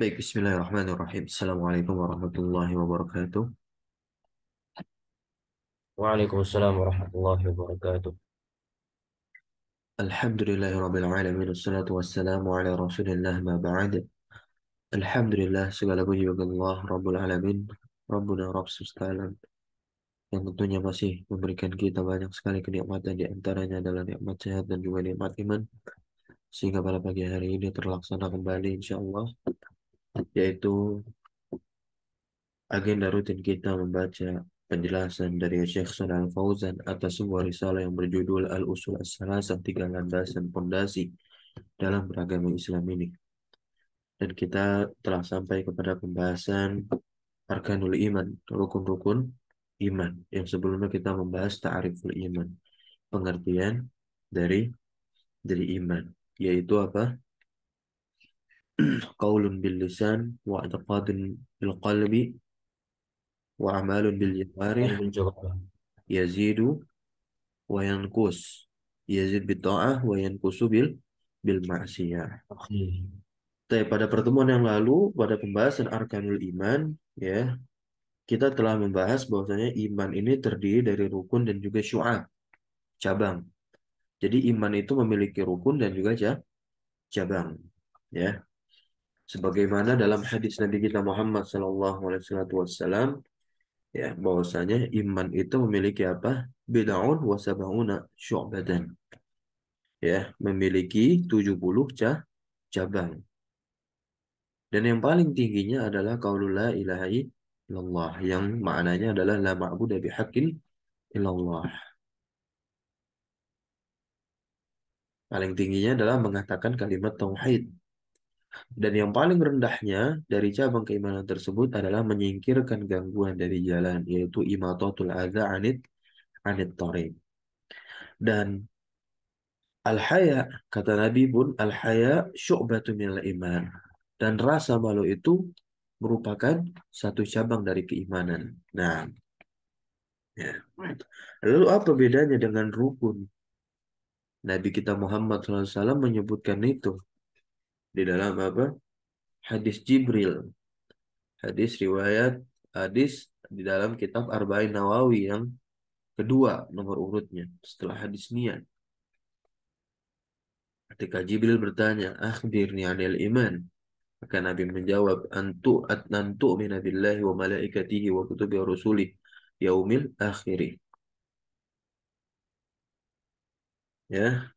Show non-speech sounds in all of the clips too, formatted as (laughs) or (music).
Baik, bismillahirrahmanirrahim. Assalamualaikum warahmatullahi wabarakatuh. Waalaikumsalam warahmatullahi wabarakatuh. Alhamdulillahi rabbil alamin. Wassalatu wassalamu ala rasulillah ma ba'd. Alhamdulillah, segala puji bagi Allah Rabbul Alamin, Rabbuna Rabb semesta yang tentunya masih memberikan kita banyak sekali kenikmatan di antaranya adalah nikmat sehat dan juga nikmat iman. Sehingga pada pagi hari ini terlaksana kembali insyaAllah yaitu agenda rutin kita membaca penjelasan dari Syekh Sunan Al-Fauzan atas sebuah risalah yang berjudul Al-Usul as salasa Tiga Landasan Pondasi dalam beragama Islam ini. Dan kita telah sampai kepada pembahasan Arkanul Iman, rukun-rukun iman, yang sebelumnya kita membahas ta'riful iman, pengertian dari dari iman, yaitu apa? qaulun bil lisan wa i'tiqadun bil qalbi wa amalun bil jawarih yazidu wa yanqus yazid bi ta'ah wa yanqusu bil bil ma'siyah. Tapi pada pertemuan yang lalu pada pembahasan arkanul iman ya kita telah membahas bahwasanya iman ini terdiri dari rukun dan juga syu'ab cabang. Jadi iman itu memiliki rukun dan juga cabang ya sebagaimana dalam hadis Nabi kita Muhammad Shallallahu Alaihi Wasallam ya bahwasanya iman itu memiliki apa bidaun wasabahuna badan ya memiliki 70 cah cabang dan yang paling tingginya adalah qaulul ilahi ilaha yang maknanya adalah la ma'budu bihaqqin illallah paling tingginya adalah mengatakan kalimat tauhid dan yang paling rendahnya dari cabang keimanan tersebut adalah menyingkirkan gangguan dari jalan, yaitu imatotul adha anit, anit tarik. Dan al-haya, kata Nabi pun, al-haya syu'batu minal iman. Dan rasa malu itu merupakan satu cabang dari keimanan. Nah, ya. lalu apa bedanya dengan rukun? Nabi kita Muhammad SAW menyebutkan itu di dalam apa hadis Jibril hadis riwayat hadis di dalam kitab Arba'in Nawawi yang kedua nomor urutnya setelah hadis niat ketika Jibril bertanya akhbirni anil iman maka Nabi menjawab antu atnantu mina billahi wa malaikatihi wa kutubi wa rusuli yaumil akhiri ya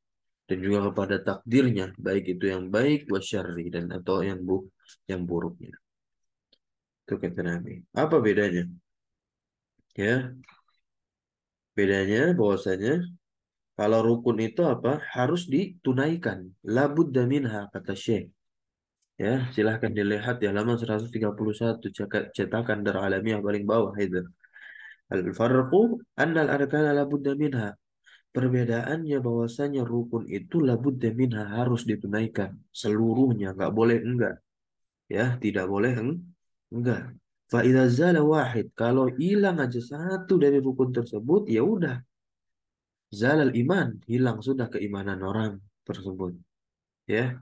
dan juga kepada takdirnya baik itu yang baik wa dan atau yang bu yang buruknya itu kata Nabi apa bedanya ya bedanya bahwasanya kalau rukun itu apa harus ditunaikan labud daminha kata Syekh ya silahkan dilihat di halaman 131 cetakan alamiah paling bawah itu al farqu al arkana labud daminha Perbedaannya bahwasanya rukun itu labud minha harus ditunaikan seluruhnya, nggak boleh enggak. Ya, tidak boleh enggak. faidazala wahid, kalau hilang aja satu dari rukun tersebut, ya udah. Zalal iman, hilang sudah keimanan orang tersebut. Ya.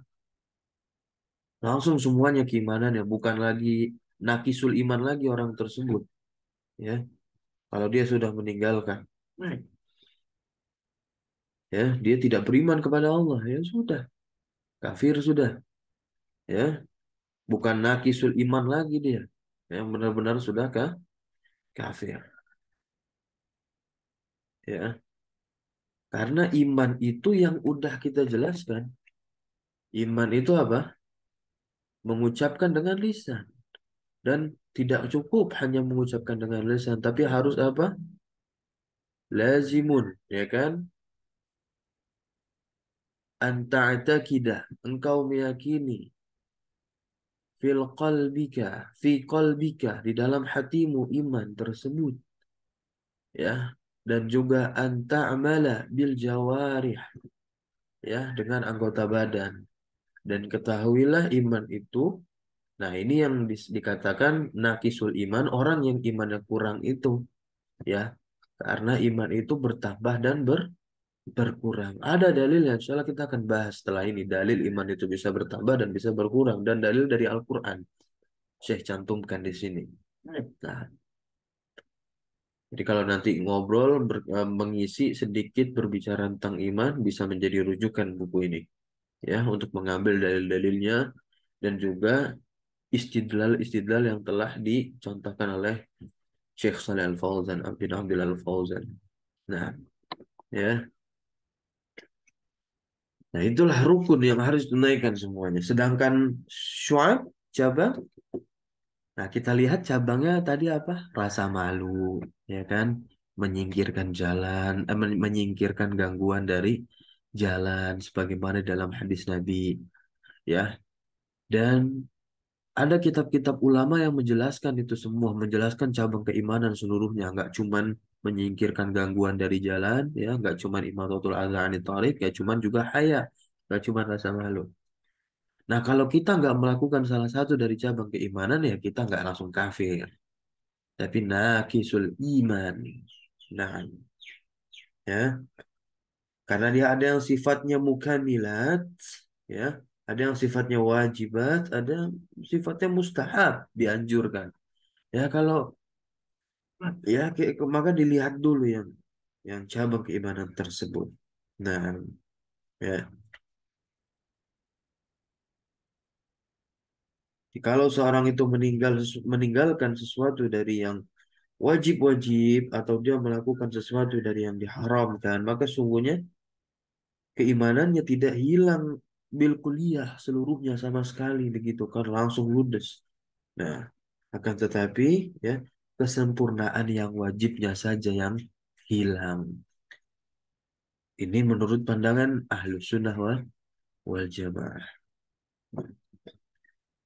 Langsung semuanya keimanan ya, bukan lagi nakisul iman lagi orang tersebut. Ya. Kalau dia sudah meninggalkan ya dia tidak beriman kepada Allah ya sudah kafir sudah ya bukan nakisul iman lagi dia yang benar-benar sudah ke kafir ya karena iman itu yang udah kita jelaskan iman itu apa mengucapkan dengan lisan dan tidak cukup hanya mengucapkan dengan lisan tapi harus apa lazimun ya kan anta'taqidah engkau meyakini fil qalbika fi qalbika di dalam hatimu iman tersebut ya dan juga anta'mala bil jawarih ya dengan anggota badan dan ketahuilah iman itu nah ini yang di, dikatakan nakisul iman orang yang imannya kurang itu ya karena iman itu bertambah dan ber, berkurang. Ada dalilnya, insya Allah kita akan bahas setelah ini. Dalil iman itu bisa bertambah dan bisa berkurang. Dan dalil dari Al-Quran. Syekh cantumkan di sini. Nah, jadi kalau nanti ngobrol, ber, e, mengisi sedikit berbicara tentang iman, bisa menjadi rujukan buku ini. Ya, untuk mengambil dalil-dalilnya dan juga istidlal-istidlal yang telah dicontohkan oleh Syekh Saleh Al-Fauzan, Abdul Abdul Al-Fauzan. Nah, ya. Nah itulah rukun yang harus dinaikkan semuanya. Sedangkan syu'ab, cabang, nah kita lihat cabangnya tadi apa? Rasa malu, ya kan? Menyingkirkan jalan, eh, menyingkirkan gangguan dari jalan sebagaimana dalam hadis Nabi ya dan ada kitab-kitab ulama yang menjelaskan itu semua menjelaskan cabang keimanan seluruhnya nggak cuman menyingkirkan gangguan dari jalan ya nggak imam imatatul adza anit tariq ya, cuman juga haya nggak cuma rasa malu nah kalau kita nggak melakukan salah satu dari cabang keimanan ya kita nggak langsung kafir tapi nakisul iman nah ya karena dia ada yang sifatnya mukamilat ya ada yang sifatnya wajibat ada yang sifatnya mustahab dianjurkan ya kalau ya maka dilihat dulu yang yang cabang keimanan tersebut. Nah, ya. Kalau seorang itu meninggal meninggalkan sesuatu dari yang wajib-wajib atau dia melakukan sesuatu dari yang diharamkan, maka sungguhnya keimanannya tidak hilang bil kuliah seluruhnya sama sekali begitu kan langsung ludes. Nah, akan tetapi ya kesempurnaan yang wajibnya saja yang hilang. Ini menurut pandangan ahlu sunnah wal, jamaah.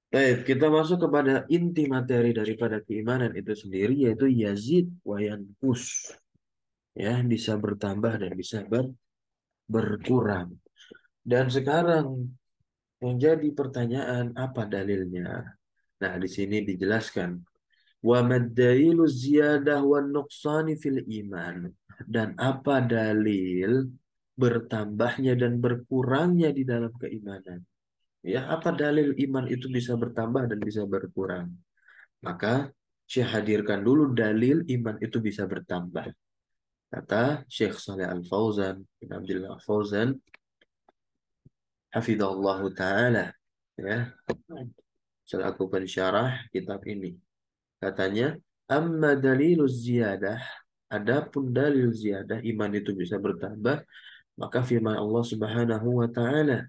Baik, kita masuk kepada inti materi daripada keimanan itu sendiri yaitu yazid wayankus. Ya, bisa bertambah dan bisa ber, berkurang. Dan sekarang menjadi pertanyaan apa dalilnya? Nah, di sini dijelaskan Wa ziyadah wa nuqsani fil iman. Dan apa dalil bertambahnya dan berkurangnya di dalam keimanan? Ya, apa dalil iman itu bisa bertambah dan bisa berkurang? Maka Syekh hadirkan dulu dalil iman itu bisa bertambah. Kata Syekh Saleh Al-Fauzan bin Abdullah Fauzan Hafidhullah Ta'ala ya selaku pensyarah kitab ini Katanya, amma dalilu ziyadah, adapun dalil ziyadah iman itu bisa bertambah, maka firman Allah Subhanahu wa taala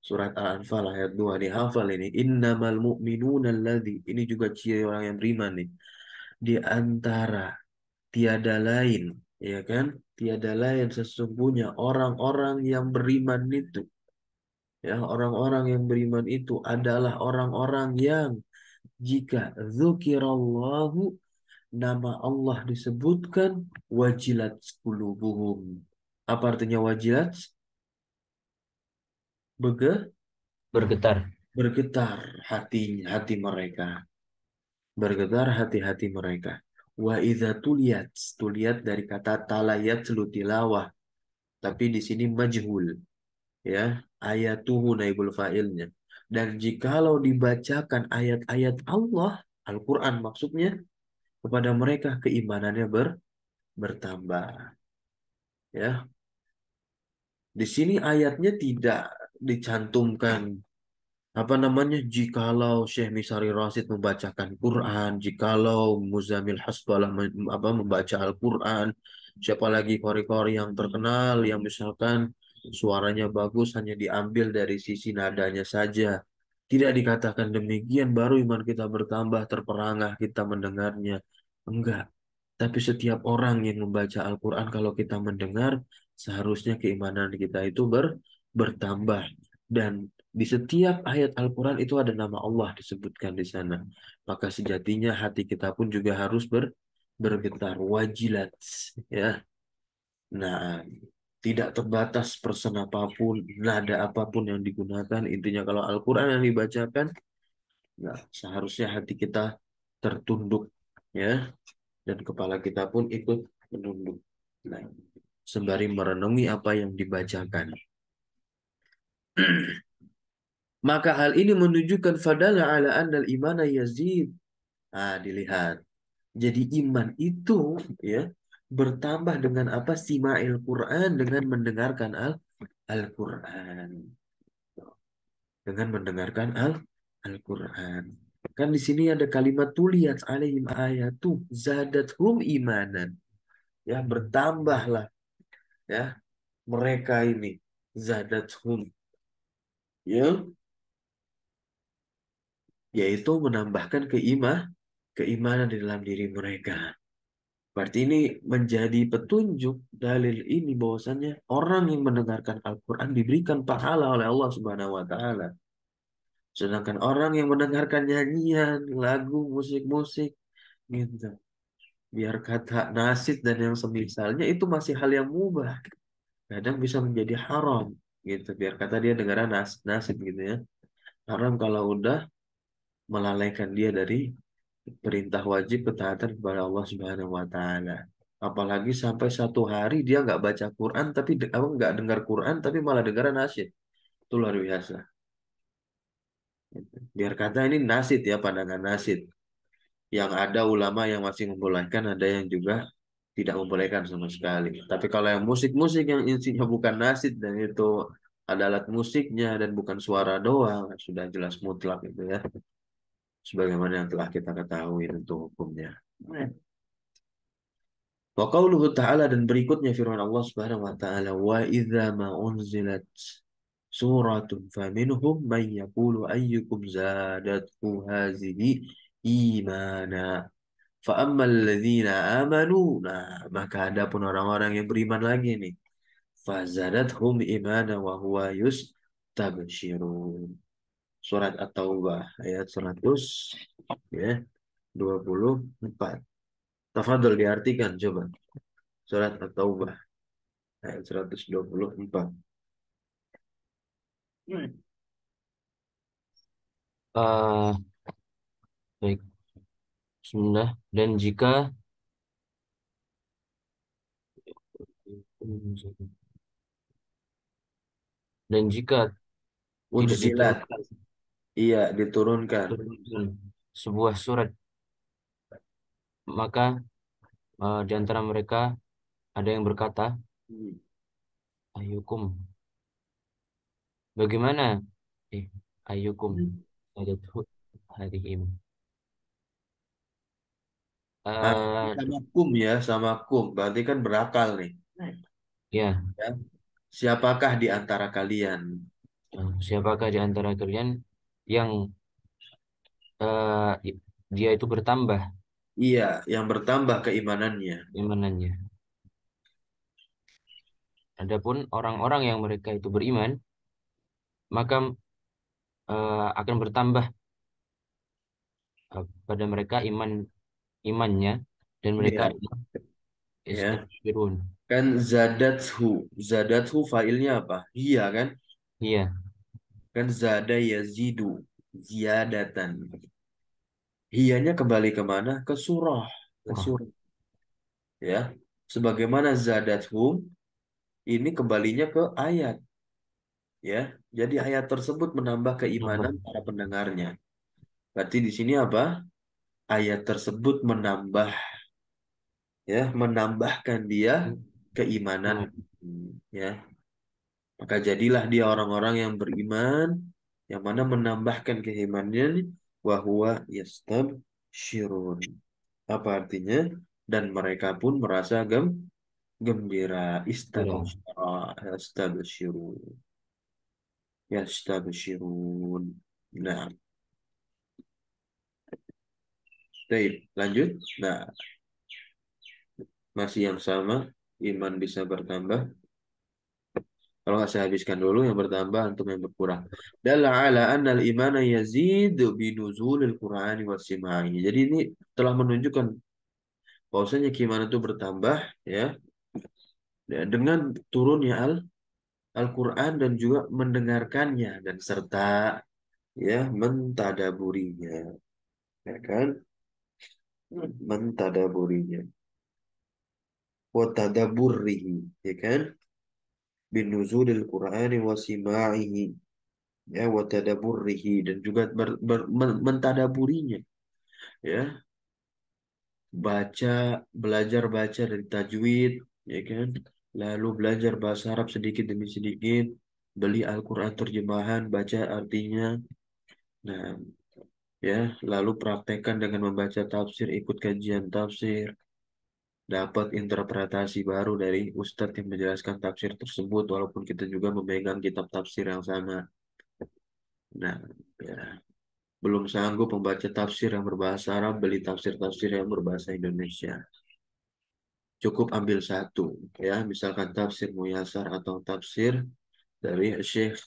surat Al-Anfal ayat 2 nih hafal ini innamal mu'minuna alladhi ini juga ciri orang yang beriman nih di antara tiada lain ya kan tiada lain sesungguhnya orang-orang yang beriman itu ya orang-orang yang beriman itu adalah orang-orang yang jika zukirallahu nama Allah disebutkan wajilat qulubuhum. Apa artinya wajilat? Bege? Bergetar. Bergetar hati hati mereka. Bergetar hati-hati mereka. Wa idza tuliyat, tuliyat dari kata talayat tilawah. Tapi di sini majhul. Ya, ayatuhu naibul fa'ilnya. Dan jikalau dibacakan ayat-ayat Allah, Al-Quran maksudnya, kepada mereka keimanannya ber, bertambah. Ya, di sini ayatnya tidak dicantumkan apa namanya jikalau Syekh Misari Rasid membacakan Quran, jikalau Muzamil Hasbalah apa membaca Al-Quran, siapa lagi kori-kori yang terkenal yang misalkan suaranya bagus hanya diambil dari sisi nadanya saja. Tidak dikatakan demikian baru iman kita bertambah terperangah kita mendengarnya. Enggak. Tapi setiap orang yang membaca Al-Quran kalau kita mendengar seharusnya keimanan kita itu ber, bertambah. Dan di setiap ayat Al-Quran itu ada nama Allah disebutkan di sana. Maka sejatinya hati kita pun juga harus ber, bergetar. Wajilat. ya. Nah, tidak terbatas person apapun, nada apapun yang digunakan. Intinya kalau Al-Quran yang dibacakan, ya seharusnya hati kita tertunduk ya dan kepala kita pun ikut menunduk. Nah, sembari merenungi apa yang dibacakan. (clears throat) Maka hal ini menunjukkan fadala ala andal imana yazid. Nah, dilihat. Jadi iman itu ya bertambah dengan apa sima'il Quran dengan mendengarkan al Al-Quran dengan mendengarkan al Al-Quran kan di sini ada kalimat tuliat alaihim ayatu hum imanan ya bertambahlah ya mereka ini hum ya yaitu menambahkan keimah keimanan di dalam diri mereka Berarti ini menjadi petunjuk dalil ini bahwasannya orang yang mendengarkan Al-Quran diberikan pahala oleh Allah Subhanahu wa Ta'ala. Sedangkan orang yang mendengarkan nyanyian, lagu, musik-musik, gitu. Biar kata nasid dan yang semisalnya itu masih hal yang mubah. Kadang bisa menjadi haram, gitu. Biar kata dia dengar nasid, nasid gitu ya. Haram kalau udah melalaikan dia dari perintah wajib ketaatan kepada Allah Subhanahu wa taala. Apalagi sampai satu hari dia nggak baca Quran tapi apa nggak dengar Quran tapi malah dengar nasid, Itu luar biasa. Gitu. Biar kata ini nasid ya pandangan nasid. Yang ada ulama yang masih membolehkan, ada yang juga tidak membolehkan sama sekali. Tapi kalau yang musik-musik yang isinya bukan nasid dan itu ada alat musiknya dan bukan suara doang, sudah jelas mutlak itu ya sebagaimana yang telah kita ketahui tentu hukumnya. Wa qauluhu ta'ala dan berikutnya firman Allah Subhanahu wa taala wa idza ma unzilat suratun faminhum man yaqulu ayyukum zadatku hazihi imana fa ammal ladzina amanu nah maka ada pun orang-orang yang beriman lagi nih fazadathum imana wa huwa tabshirun surat At-Taubah ayat 100 ya 24. Tafadhol diartikan coba. Surat At-Taubah ayat 124. Uh, eh, baik. Bismillah. Dan jika dan jika Ujilat. Iya, diturunkan. sebuah surat. Maka uh, di antara mereka ada yang berkata, hmm. Ayukum. Bagaimana? Eh, ayukum. Hmm. Ada hari ini. Ah, eh, sama kum ya, sama kum. Berarti kan berakal nih. Iya. ya. Siapakah di antara kalian? Eh, siapakah di antara kalian yang uh, dia itu bertambah Iya, yang bertambah keimanannya. imanannya. Adapun orang-orang yang mereka itu beriman, maka uh, akan bertambah uh, pada mereka iman imannya dan mereka ya. Ya. Kan zadathu. Zadathu failnya apa? iya kan? Iya, Kan zada yazidu. Ziyadatan. Hianya kembali kemana? Ke surah. Ke surah. Ya. Sebagaimana zadathum, ini kembalinya ke ayat. Ya, jadi ayat tersebut menambah keimanan para pendengarnya. Berarti di sini apa? Ayat tersebut menambah ya, menambahkan dia hmm. keimanan hmm, ya. Maka jadilah dia orang-orang yang beriman, yang mana menambahkan keimanannya, bahwa yastab syirun. Apa artinya? Dan mereka pun merasa gem gembira, yastab syirun. Nah. Baik, lanjut. Nah. Masih yang sama, iman bisa bertambah, kalau nggak saya habiskan dulu yang bertambah antum yang berkurang. dalam ala annal imana yazid quran Qur'ani wasimai. Jadi ini telah menunjukkan bahwasanya keimanan itu bertambah ya, ya dengan turunnya al Al-Qur'an dan juga mendengarkannya dan serta ya mentadaburinya. Ya kan? Mentadaburinya. Wa tadaburrihi, ya kan? bin nuzulil Qur'ani wa sima'ihi ya wa tadaburrihi dan juga ber, ber, mentadaburinya ya baca belajar baca dari tajwid ya kan lalu belajar bahasa Arab sedikit demi sedikit beli Al-Qur'an terjemahan baca artinya nah ya lalu praktekkan dengan membaca tafsir ikut kajian tafsir dapat interpretasi baru dari ustadz yang menjelaskan tafsir tersebut walaupun kita juga memegang kitab tafsir yang sama. Nah, ya. belum sanggup membaca tafsir yang berbahasa Arab, beli tafsir-tafsir yang berbahasa Indonesia. Cukup ambil satu, ya, misalkan tafsir Muyasar atau tafsir dari Syekh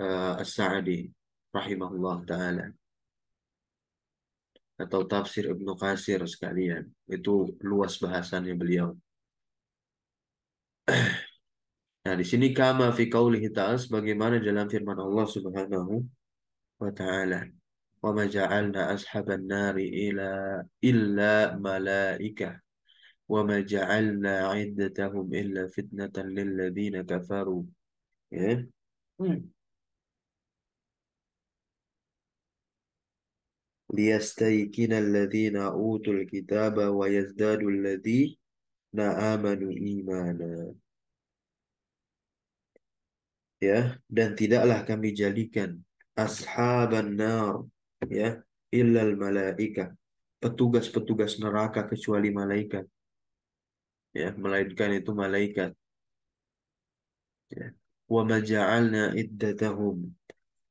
uh, As-Sa'di rahimahullah taala atau tafsir Ibnu Kasir sekalian. Itu luas bahasannya beliau. (clears throat) Nah, di sini kama fi qaulihi ta'ala sebagaimana dalam firman Allah Subhanahu wa taala. Wa ma ja'alna ashaban nari ila illa malaika wa ma ja'alna 'iddatahum illa fitnatan lil ladzina kafaru. Ya. Hmm. ليستيقن الذين أوتوا الكتاب ويزداد الذين آمنوا إيمانا ya dan tidaklah kami jadikan ashaban nar ya illal malaika petugas-petugas neraka kecuali malaikat ya melainkan itu malaikat ya wa maja'alna iddatahum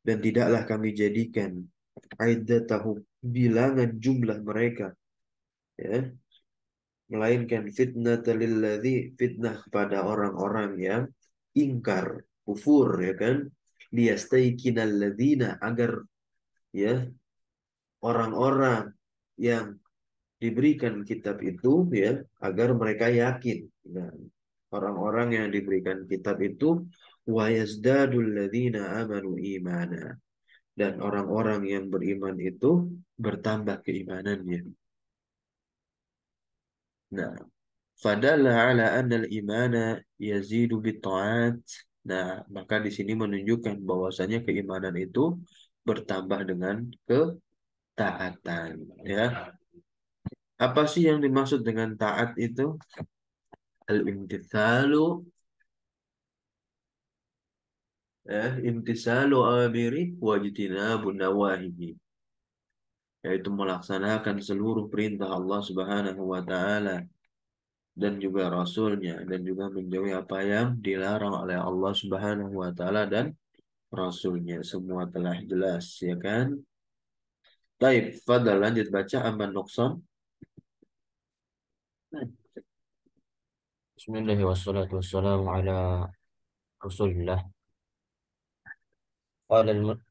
dan tidaklah kami jadikan iddatahum bilangan jumlah mereka ya melainkan fitnah talilladzi fitnah kepada orang-orang yang ingkar kufur ya kan ladina agar ya orang-orang yang diberikan kitab itu ya agar mereka yakin nah, orang-orang yang diberikan kitab itu wa yazdadul ladina amanu imana dan orang-orang yang beriman itu bertambah keimanannya. Nah, fadalla ala anna al-imana yazidu taat. Nah, maka di sini menunjukkan bahwasanya keimanan itu bertambah dengan ketaatan, ya. Apa sih yang dimaksud dengan taat itu? Al-imtithalu ya imtisalu amiri wajtinabun bunawahihi yaitu melaksanakan seluruh perintah Allah Subhanahu wa taala dan juga rasulnya dan juga menjauhi apa yang dilarang oleh Allah Subhanahu wa taala dan rasulnya semua telah jelas ya kan Baik, fadal lanjut baca amban nuksan. Bismillahirrahmanirrahim. Wassalamualaikum warahmatullahi wabarakatuh. قال الم...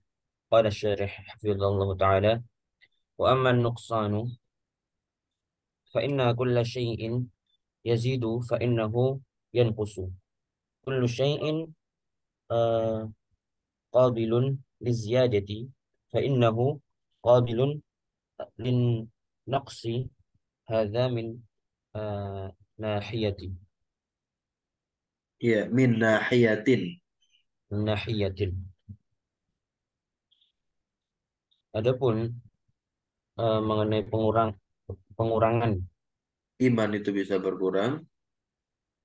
قال الشارح حفظه الله تعالى وأما النقصان فإن كل شيء يزيد فإنه ينقص كل شيء آه، قابل للزيادة فإنه قابل للنقص هذا من آه، ناحية من ناحية من ناحية Adapun uh, mengenai pengurang pengurangan iman itu bisa berkurang,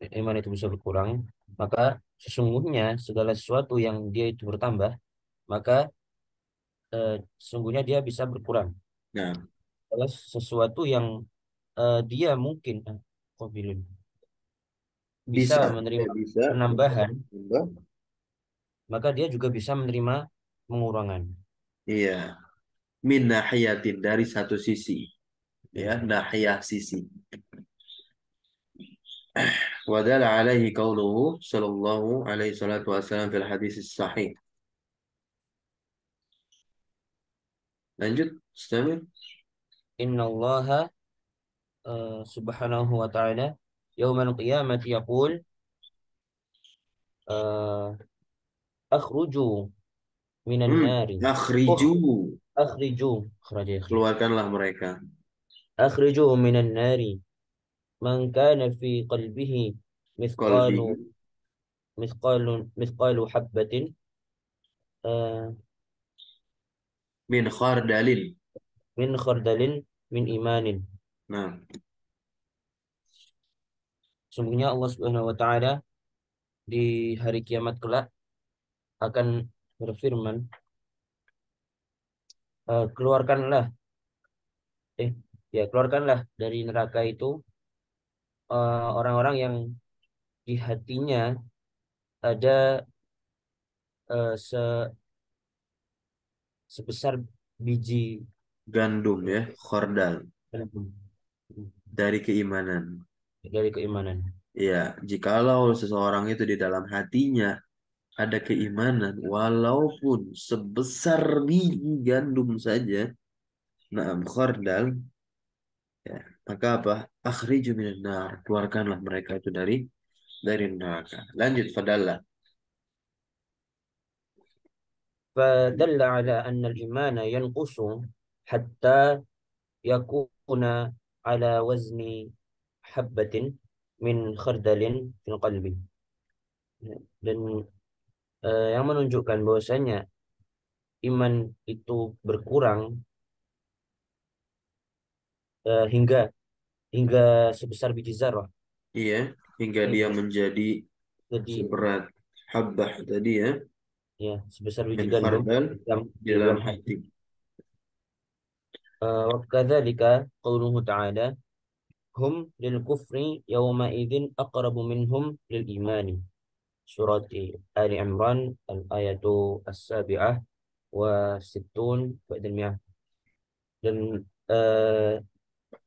iman itu bisa berkurang, maka sesungguhnya segala sesuatu yang dia itu bertambah, maka uh, sesungguhnya dia bisa berkurang. Nah, segala sesuatu yang uh, dia mungkin kok bisa, bisa menerima bisa, penambahan, bisa. maka dia juga bisa menerima pengurangan. Iya. min nahiyah dari satu sisi ya nahiyah sisi ودل عليه قوله صلى الله عليه الصلاة والسلام في الحديث الصحيح lanjut Stamir إن الله آه، سبحانه وتعالى يوم القيامة يقول آه، أخرجوا من النار أخرجوا akhriju keluarkanlah mereka akhriju minan nari man kana fi qalbihi mithqalu mithqalu mithqalu habatin min khardalin min khardalin min imanin nah semuanya Allah Subhanahu wa taala di hari kiamat kelak akan berfirman Eh, keluarkanlah eh ya keluarkanlah dari neraka itu eh, orang-orang uh, yang di hatinya ada uh, se sebesar biji gandum ya kordal dari keimanan dari keimanan ya jikalau seseorang itu di dalam hatinya ada keimanan walaupun sebesar biji gandum saja na'am khardal ya, maka apa akhriju minan nar keluarkanlah mereka itu dari dari neraka lanjut fadalla ala anna al imana ينقص hatta yakuna ala wazni habbatin min khardalin fil qalbi dan eh, yang menunjukkan bahwasanya iman itu berkurang eh, hingga hingga sebesar biji zarah. Iya, hingga iya. dia menjadi Jadi, seberat habbah tadi ya. Ya, sebesar biji gandum dalam, dalam hati. Eh, wakadhalika qawluhu ta'ala hum lil kufri yawma idzin aqrabu minhum lil imani surat Ali Imran al-ayatu as-sabi'ah wa situn Dan uh,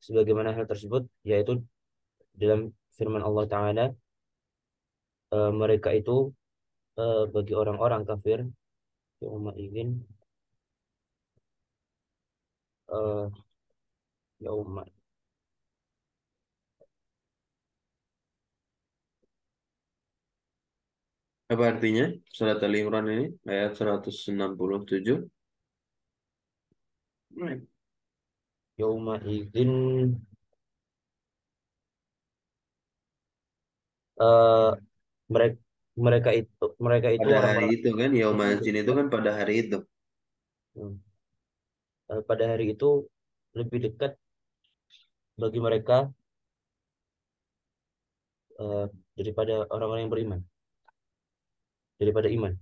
sebagaimana hal tersebut yaitu dalam firman Allah Ta'ala uh, mereka itu uh, bagi orang-orang kafir Yauma izin uh, Yauma Apa artinya surat Al Imran ini ayat 167? Yauma izin uh, mereka mereka itu mereka itu pada orang hari itu kan yauma izin itu kan pada hari itu. Hmm. Uh, pada hari itu lebih dekat bagi mereka uh, daripada orang-orang yang beriman daripada iman.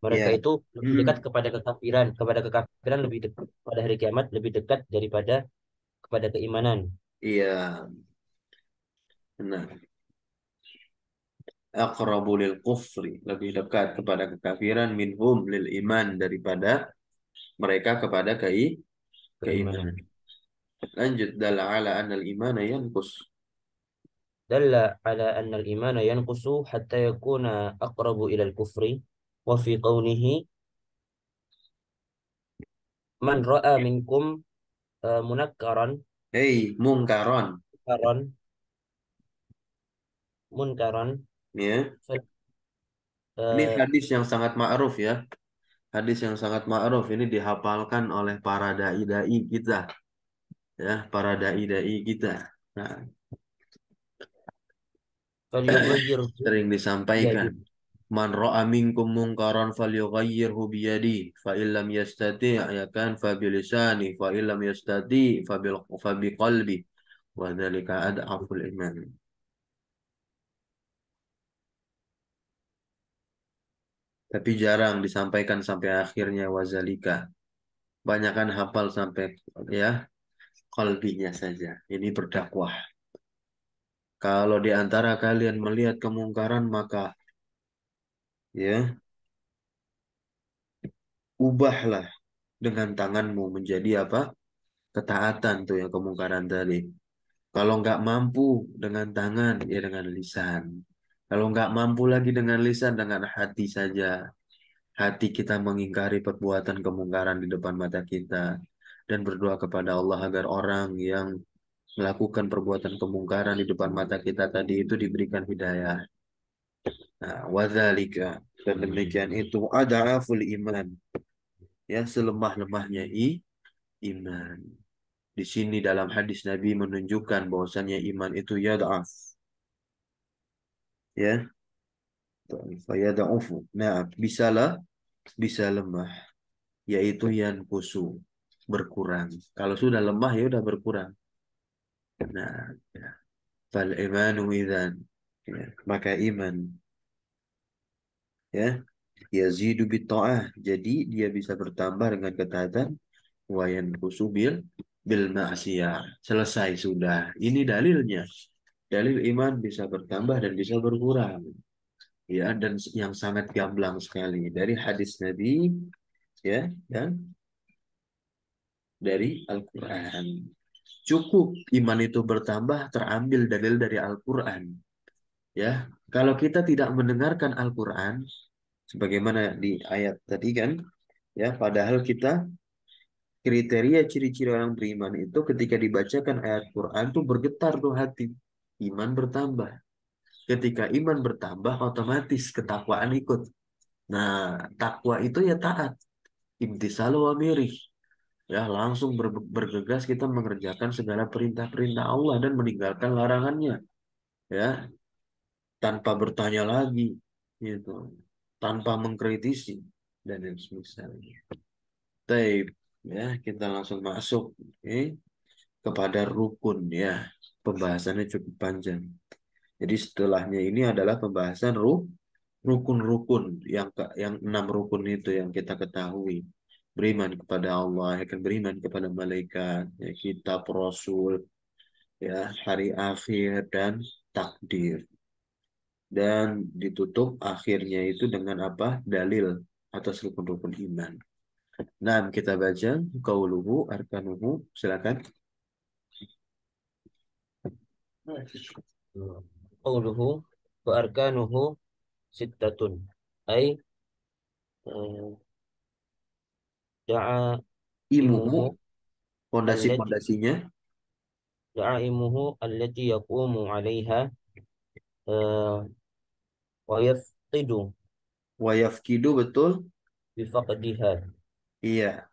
Mereka yeah. itu lebih dekat mm. kepada kekafiran, kepada kekafiran lebih dekat pada hari kiamat lebih dekat daripada kepada keimanan. Iya. Yeah. Benar. Aqrabu lil kufri, lebih dekat kepada kekafiran minhum lil iman daripada mereka kepada kei keimanan. keimanan. Lanjut dalam ala anal al yang yanqus دل ala أن الإيمان ينقص حتى hatta أقرب إلى الكفر وفي kufri من رأى منكم منكرا أي منكرا منكرا منكرا ya. ini hadis yang sangat ma'ruf ya hadis yang sangat ma'ruf ini dihafalkan oleh para dai-dai kita ya para dai-dai kita nah falyughayyirhu (laughs) sering disampaikan iya, iya. man ra'a minkum mungkaran falyughayyirhu yadi fa illam yastati ya kan fa bilisani fa illam yastati fa bil fa bi qalbi wa dhalika ad'aful iman tapi jarang disampaikan sampai akhirnya wazalika banyakkan hafal sampai ya kalbinya saja ini berdakwah kalau di antara kalian melihat kemungkaran, maka ya ubahlah dengan tanganmu menjadi apa? Ketaatan tuh yang kemungkaran tadi. Kalau nggak mampu dengan tangan, ya dengan lisan. Kalau nggak mampu lagi dengan lisan, dengan hati saja. Hati kita mengingkari perbuatan kemungkaran di depan mata kita dan berdoa kepada Allah agar orang yang melakukan perbuatan kemungkaran di depan mata kita tadi itu diberikan hidayah. Nah, wadzalika dan hmm. demikian itu adaful iman. Ya, selemah-lemahnya i iman. Di sini dalam hadis Nabi menunjukkan bahwasannya iman itu yadaf. Ya. Fayada'ufu. Nah, bisalah bisa lemah yaitu yang kusu berkurang. Kalau sudah lemah ya udah berkurang. Nah, fal imanu ya, Maka iman ya yazidu zidu Jadi dia bisa bertambah dengan ketaatan wayan yanqusu bil bil Selesai sudah. Ini dalilnya. Dalil iman bisa bertambah dan bisa berkurang. Ya, dan yang sangat gamblang sekali dari hadis Nabi ya dan dari Al-Qur'an cukup iman itu bertambah terambil dalil dari Al-Quran. Ya, kalau kita tidak mendengarkan Al-Quran, sebagaimana di ayat tadi kan, ya padahal kita kriteria ciri-ciri orang beriman itu ketika dibacakan ayat Quran tuh bergetar tuh hati, iman bertambah. Ketika iman bertambah, otomatis ketakwaan ikut. Nah, takwa itu ya taat. Imtisalu wa mirih ya langsung ber, bergegas kita mengerjakan segala perintah-perintah Allah dan meninggalkan larangannya ya tanpa bertanya lagi gitu tanpa mengkritisi dan yang semisalnya. Taib ya kita langsung masuk eh, kepada rukun ya pembahasannya cukup panjang. Jadi setelahnya ini adalah pembahasan rukun-rukun yang yang enam rukun itu yang kita ketahui beriman kepada Allah, ya kan beriman kepada malaikat, ya kitab rasul, ya hari akhir dan takdir. Dan ditutup akhirnya itu dengan apa? Dalil atas rukun-rukun iman. Nah, kita baca kauluhu arkanuhu, silakan. Kauluhu wa arkanuhu sittatun. Ai Ja'a ya, imuhu pondasi-pondasinya. Ja'a imuhu allati ya, yaqumu 'alaiha uh, wa yafqidu. Wa yafqidu betul. Bifaqdiha. Iya.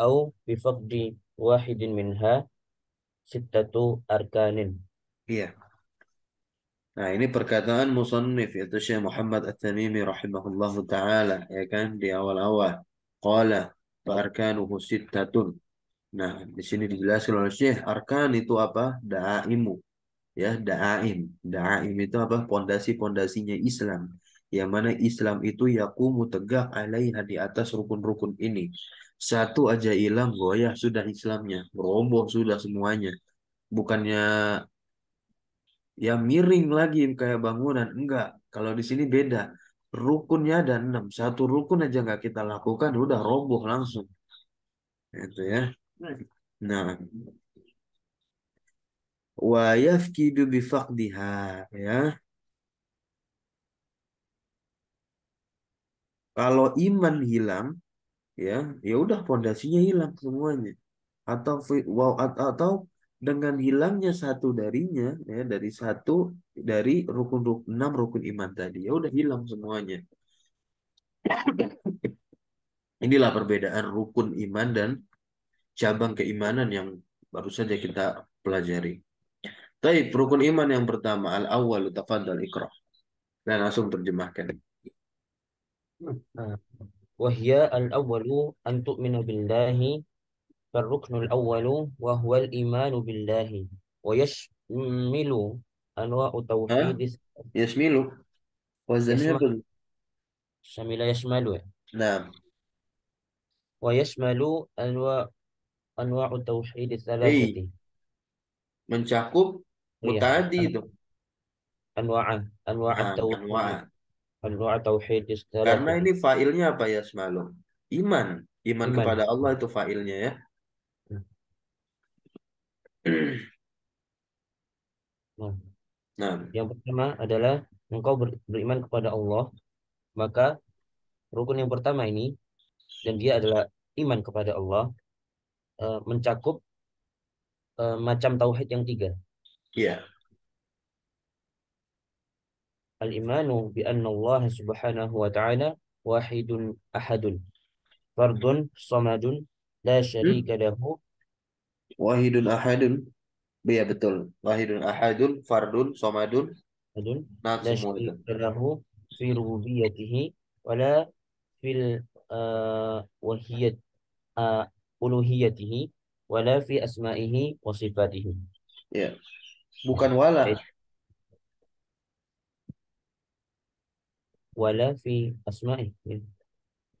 Au bifaqdi wahidin minha sittatu arkanin. Iya. Nah, ini perkataan musannif yaitu Syekh Muhammad At-Tamimi rahimahullahu taala ya kan di awal-awal. Qala arkanuhu sittatun. Nah, di sini dijelaskan oleh Syekh, arkan itu apa? Da'imu. Ya, da'im. Da'im itu apa? Pondasi-pondasinya Islam. Yang mana Islam itu yakumu tegak alaiha di atas rukun-rukun ini. Satu aja ilam goyah sudah Islamnya. Roboh sudah semuanya. Bukannya ya miring lagi kayak bangunan. Enggak. Kalau di sini beda rukunnya ada enam. Satu rukun aja nggak kita lakukan, udah roboh langsung. Itu ya. Nah. Wa yafkidu bifaqdiha. Ya. Kalau iman hilang, ya, ya udah pondasinya hilang semuanya. Atau atau dengan hilangnya satu darinya ya dari satu dari rukun, rukun enam rukun iman tadi ya udah hilang semuanya inilah perbedaan rukun iman dan cabang keimanan yang baru saja kita pelajari tapi rukun iman yang pertama al awal tafadhal ikrah dan langsung terjemahkan wahya al awalu antuk minabillahi فالركن الأول وهو الإيمان بالله ويشمل أنواع التوحيد يشمل والزمير شمل يشمل نعم ويشمل أنواع أنواع التوحيد الثلاثة mencakup mutadi itu anwa anwa tauhid karena ini failnya apa ya semalam iman iman, iman. kepada Allah itu failnya ya Hmm. Nah, nah. yang pertama adalah engkau ber, beriman kepada Allah, maka rukun yang pertama ini dan dia adalah iman kepada Allah uh, mencakup uh, macam tauhid yang tiga. Iya. Yeah. Al-imanu bi anna Allah subhanahu wa ta'ala wahidun ahadun fardun samadun la syarika hmm. lahu Wahidun ahadun. Iya betul. Wahidun ahadun, fardun, somadun. Adun. Nah, semua itu. Lahu fi rubiyatihi. wala fil uh, wahiyat uh, uluhiyatihi wala fi asma'ihi wa sifatihi. Ya. Bukan wala. Eh. Wala fi asma'ihi.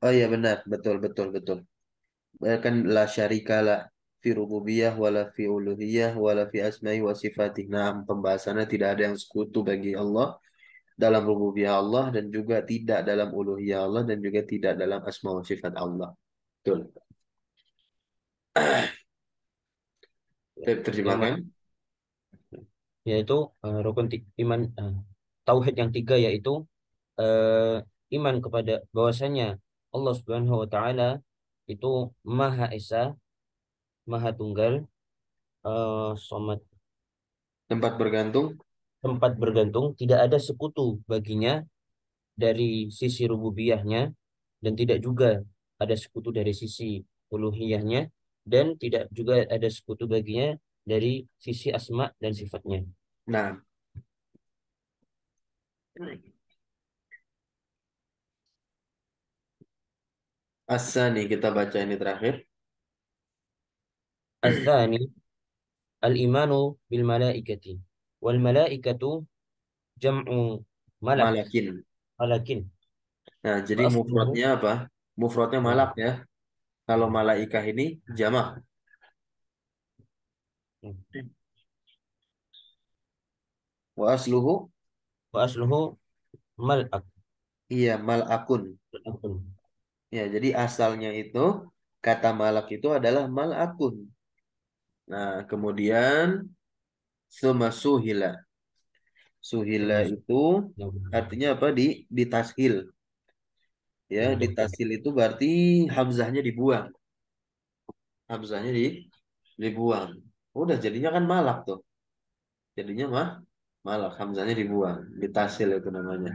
Oh iya benar, betul betul betul. Bahkan la lah fi rububiyah wala fi uluhiyah wala fi asma'i wa sifatih. Nah, pembahasannya tidak ada yang sekutu bagi Allah dalam rububiyah Allah dan juga tidak dalam uluhiyah Allah dan juga tidak dalam asma wa sifat Allah. Betul. Baik, (clears throat) ya, terjemahkan. Yaitu uh, eh, rukun iman uh, tauhid yang tiga yaitu uh, iman kepada bahwasanya Allah Subhanahu wa taala itu Maha Esa Maha Tunggal, uh, Somad. Tempat bergantung. Tempat bergantung, tidak ada sekutu baginya dari sisi rububiyahnya dan tidak juga ada sekutu dari sisi uluhiyahnya dan tidak juga ada sekutu baginya dari sisi asma dan sifatnya. Nah. nih kita baca ini terakhir. الثاني الإيمان بالملائكة والملائكة جمع ملك malakin. Nah, jadi mufradnya apa? Mufradnya nah. malak ya. Kalau malaikah ini jamak. Wa asluhu wa asluhu malak. Iya, malakun. Malakun. Ya, jadi asalnya itu kata malak itu adalah malakun. Nah, kemudian suma suhila. Suhila itu artinya apa? Di ditashil. Ya, hmm. ditashil itu berarti hamzahnya dibuang. Hamzahnya di dibuang. Udah jadinya kan malak tuh. Jadinya mah malak hamzahnya dibuang, ditashil itu namanya.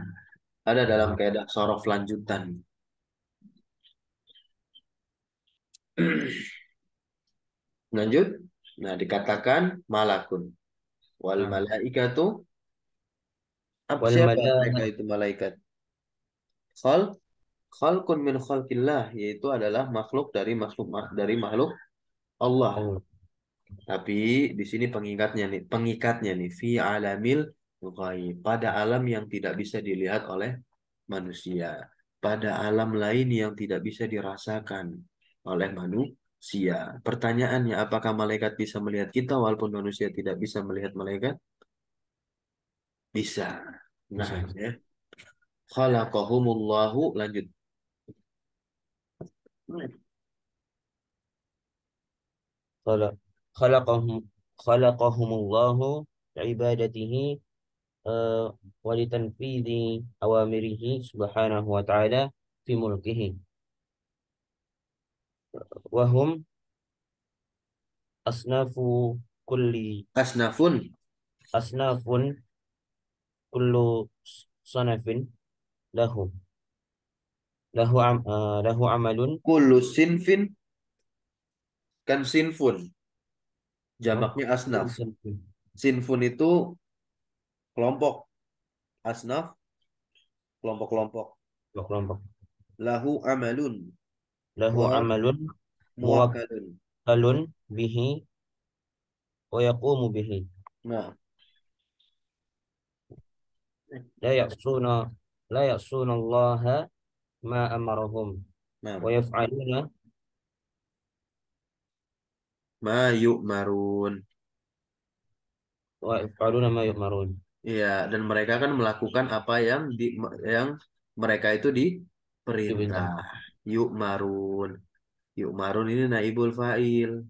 Ada dalam kaidah sorof lanjutan. (clears throat) Lanjut. Nah, dikatakan malakun. Wal ah. malaikatu apa wal siapa malaikat itu malaikat? Khal khalqun min khalqillah yaitu adalah makhluk dari makhluk dari makhluk Allah. Oh. Tapi di sini pengikatnya nih, pengikatnya nih fi alamil ghaib, pada alam yang tidak bisa dilihat oleh manusia, pada alam lain yang tidak bisa dirasakan oleh manusia manusia. Pertanyaannya, apakah malaikat bisa melihat kita walaupun manusia tidak bisa melihat malaikat? Bisa. Nah, ya. Khalaqahumullahu lanjut. Khalaqahum khalaqahumullahu ibadatihi uh, walitanfidhi awamirihi subhanahu wa ta'ala fi mulkihi wahum asnafu kulli asnafun asnafun kullu sanafin lahu lahu am, uh, lahu amalun kullu sinfin kan sinfun jamaknya asnaf sinfun itu kelompok asnaf kelompok-kelompok kelompok lahu amalun lahu amalun muwakkalun bihi wa yaqumu bihi. Nah. La ya'suna la ya'suna Allah ma amarahum nah. wa yaf'aluna ma yu'marun. Wa yaf'aluna ma yu'marun. Iya, dan mereka kan melakukan apa yang di yang mereka itu diperintah. Yuk Marun, Yuk Marun ini naibul fa'il.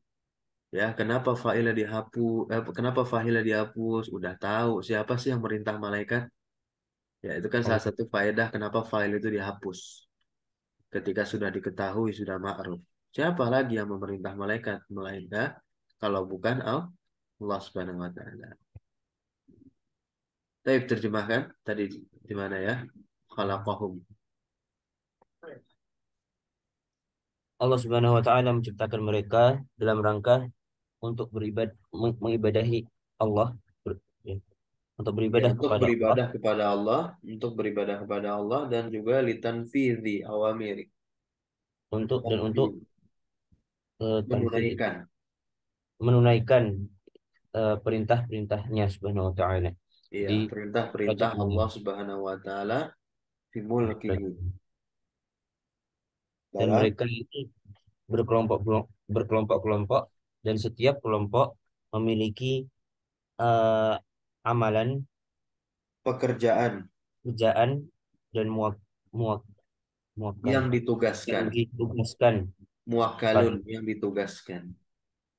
Ya, kenapa fa'ilnya dihapus? Eh, kenapa fa'ilnya dihapus? Udah tahu siapa sih yang merintah malaikat? Ya, itu kan salah satu faedah kenapa fa'il itu dihapus. Ketika sudah diketahui sudah ma'ruf. Siapa lagi yang memerintah malaikat? Melainkan kalau bukan Allah Subhanahu wa taala. Tapi terjemahkan tadi di mana ya? Khalaqahum. Allah Subhanahu wa taala menciptakan mereka dalam rangka untuk beribad mengibadahi Allah ber, ya, untuk ya, beribadah ya, untuk kepada beribadah Allah. kepada Allah untuk beribadah kepada Allah dan juga litanfizi awamiri untuk dan untuk uh, menunaikan menunaikan uh, perintah-perintahnya Subhanahu wa taala. Iya, perintah-perintah Allah Subhanahu wa taala fi mulkihi dan mereka itu berkelompok berkelompok-kelompok dan setiap kelompok memiliki uh, amalan pekerjaan pekerjaan dan muak muak muak yang ditugaskan yang ditugaskan muakalun yang ditugaskan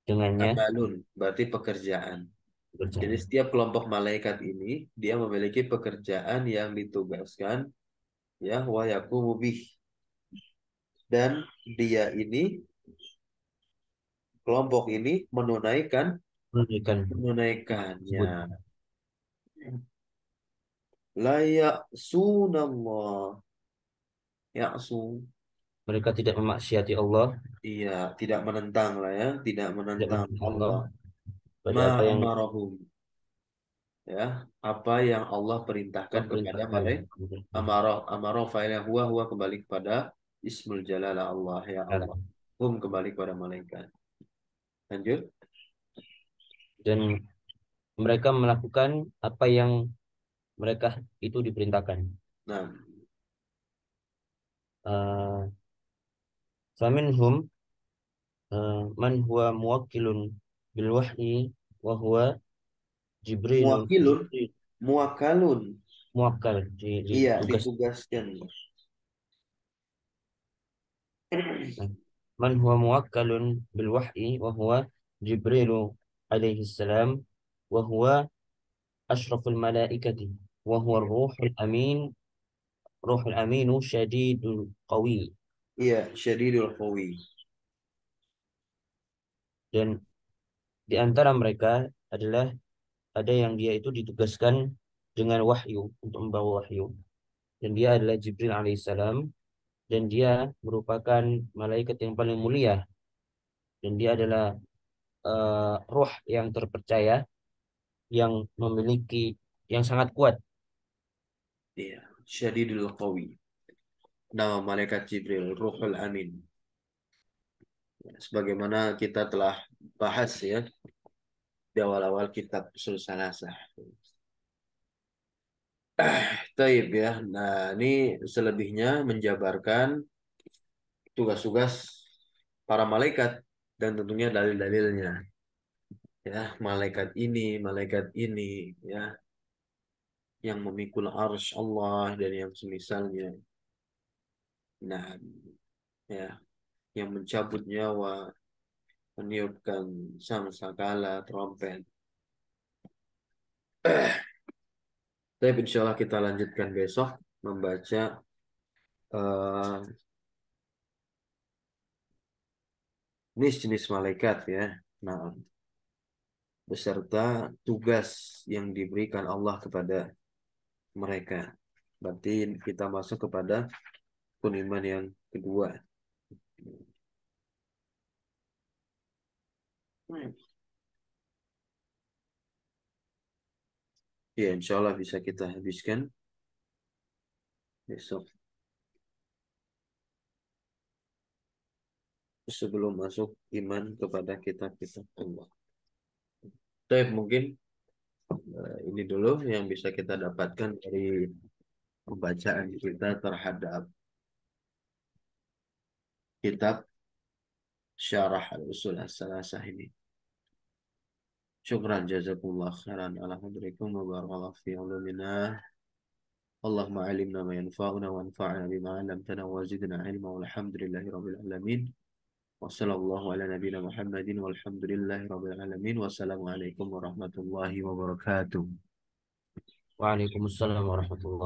dengannya amalun berarti pekerjaan Betul. Jadi setiap kelompok malaikat ini dia memiliki pekerjaan yang ditugaskan ya wayaku mubih dan dia ini kelompok ini menunaikan menunaikan menunaikannya. Layak sunallah. sun Mereka tidak memaksiati Allah. Iya, tidak menentang lah ya, tidak menentang tidak Allah. Allah. Ma apa yang marahum. Ya, apa yang Allah perintahkan, perintahkan kepada mereka. Amarah, amarah fa'ilnya huwa huwa kembali kepada Ismul Jalala Allah ya Allah. Hum kembali kepada malaikat. Lanjut. Dan mereka melakukan apa yang mereka itu diperintahkan. Nah. Uh, eh, hum uh, eh, man huwa muwakkilun bil wahyi wa huwa Jibril. Muwakkilun. Muwakalun. Muwakal. Di, di, iya, tugas. ditugaskan. (clears throat) Man huwa muwakkalun bil wahyi wa huwa Jibril alaihi salam wa huwa asyraful malaikati wa huwa ruhul amin ruhul aminu syadidul iya, Dan di antara mereka adalah ada yang dia itu ditugaskan dengan wahyu untuk membawa wahyu dan dia adalah Jibril alaihissalam dan dia merupakan malaikat yang paling mulia dan dia adalah uh, roh yang terpercaya yang memiliki yang sangat kuat. Ya, syadidul qawi. Nama malaikat Jibril Ruhul Amin. Ya, sebagaimana kita telah bahas ya di awal-awal kitab Sulsalasah. Taib ya. Nah, ini selebihnya menjabarkan tugas-tugas para malaikat dan tentunya dalil-dalilnya. Ya, malaikat ini, malaikat ini, ya. Yang memikul arus Allah dan yang semisalnya. Nah, ya. Yang mencabut nyawa, meniupkan sang sakala trompet. (clears throat) Tapi insya Allah kita lanjutkan besok membaca uh, eh, jenis jenis malaikat ya. Nah, beserta tugas yang diberikan Allah kepada mereka. Berarti kita masuk kepada kuniman yang kedua. Hmm. Ya, insya Allah bisa kita habiskan besok. Sebelum masuk iman kepada kita kita Allah. Tapi mungkin eh, ini dulu yang bisa kita dapatkan dari pembacaan kita terhadap kitab Syarah Al-Usul As-Salasah ini. Syukran jazakumullah khairan. Alhamdulillah wa barakallahu fi ulumina. Allahumma alimna ma yanfa'una wa anfa'na bima 'allamtana wa zidna 'ilma walhamdulillahi rabbil alamin. Wa sallallahu ala nabiyyina Muhammadin walhamdulillahi rabbil alamin. Wassalamu alaikum warahmatullahi wabarakatuh. Waalaikumsalam warahmatullahi